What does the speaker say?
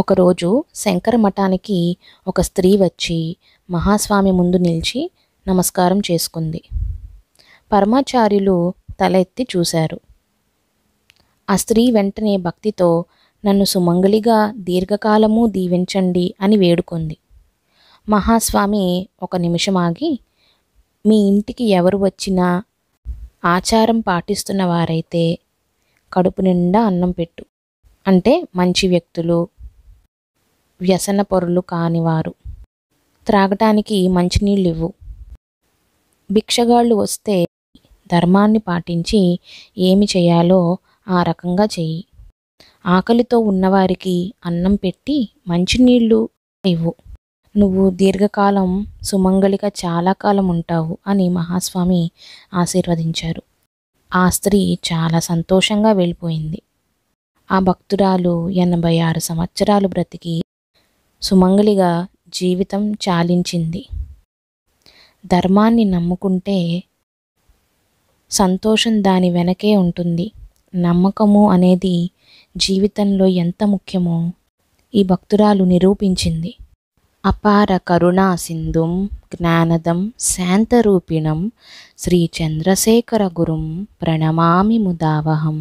ఒకరోజు శంకర మఠానికి ఒక స్త్రీ వచ్చి మహాస్వామి ముందు నిలిచి నమస్కారం చేసుకుంది పరమాచార్యులు తల ఎత్తి చూశారు ఆ స్త్రీ వెంటనే భక్తితో నన్ను సుమంగళిగా దీర్ఘకాలము దీవించండి అని వేడుకుంది మహాస్వామి ఒక నిమిషం ఆగి మీ ఇంటికి ఎవరు వచ్చినా ఆచారం పాటిస్తున్న వారైతే కడుపు నిండా అన్నం పెట్టు అంటే మంచి వ్యక్తులు వ్యసన పొరులు కానివారు త్రాగటానికి మంచినీళ్ళు ఇవ్వు భిక్షగాళ్ళు వస్తే ధర్మాన్ని పాటించి ఏమి చేయాలో ఆ రకంగా చెయ్యి ఆకలితో ఉన్నవారికి అన్నం పెట్టి మంచినీళ్ళు ఇవ్వు నువ్వు దీర్ఘకాలం సుమంగళిగా చాలా కాలం ఉంటావు అని మహాస్వామి ఆశీర్వదించారు ఆ స్త్రీ చాలా సంతోషంగా వెళ్ళిపోయింది ఆ భక్తురాలు ఎనభై ఆరు సంవత్సరాలు బ్రతికి సుమంగళిగా జీవితం చాలించింది ధర్మాన్ని నమ్ముకుంటే సంతోషం దాని వెనకే ఉంటుంది నమ్మకము అనేది జీవితంలో ఎంత ముఖ్యమో ఈ భక్తురాలు నిరూపించింది అపార కరుణా సింధుం జ్ఞానదం శాంతరూపిణం శ్రీ చంద్రశేఖర గురుం ప్రణమామి ముదావహం